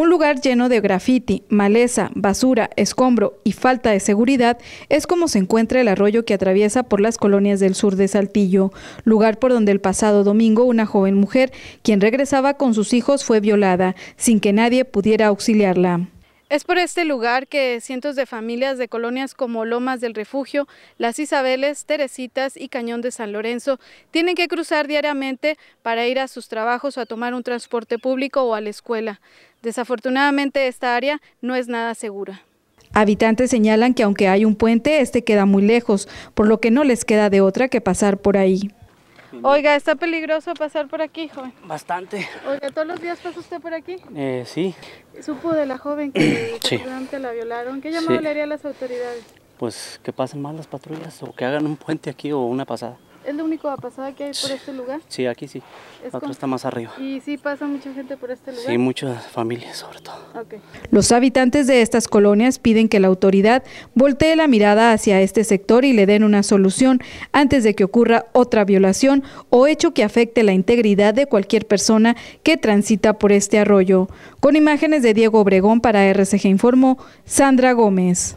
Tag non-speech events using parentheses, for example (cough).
Un lugar lleno de grafiti, maleza, basura, escombro y falta de seguridad es como se encuentra el arroyo que atraviesa por las colonias del sur de Saltillo, lugar por donde el pasado domingo una joven mujer, quien regresaba con sus hijos, fue violada, sin que nadie pudiera auxiliarla. Es por este lugar que cientos de familias de colonias como Lomas del Refugio, Las Isabeles, Teresitas y Cañón de San Lorenzo tienen que cruzar diariamente para ir a sus trabajos o a tomar un transporte público o a la escuela. Desafortunadamente esta área no es nada segura. Habitantes señalan que aunque hay un puente, este queda muy lejos, por lo que no les queda de otra que pasar por ahí. Oiga, ¿está peligroso pasar por aquí, joven? Bastante. Oiga, ¿todos los días pasa usted por aquí? Eh, sí. ¿Supo de la joven que (coughs) la violaron? ¿Qué llamado le haría a las autoridades? Pues que pasen más las patrullas o que hagan un puente aquí o una pasada. ¿Es único que pasada que hay por este lugar? Sí, aquí sí. Otro está más arriba. ¿Y sí pasa mucha gente por este lugar? Sí, muchas familias sobre todo. Los habitantes de estas colonias piden que la autoridad voltee la mirada hacia este sector y le den una solución antes de que ocurra otra violación o hecho que afecte la integridad de cualquier persona que transita por este arroyo. Con imágenes de Diego Obregón para RCG Informó, Sandra Gómez.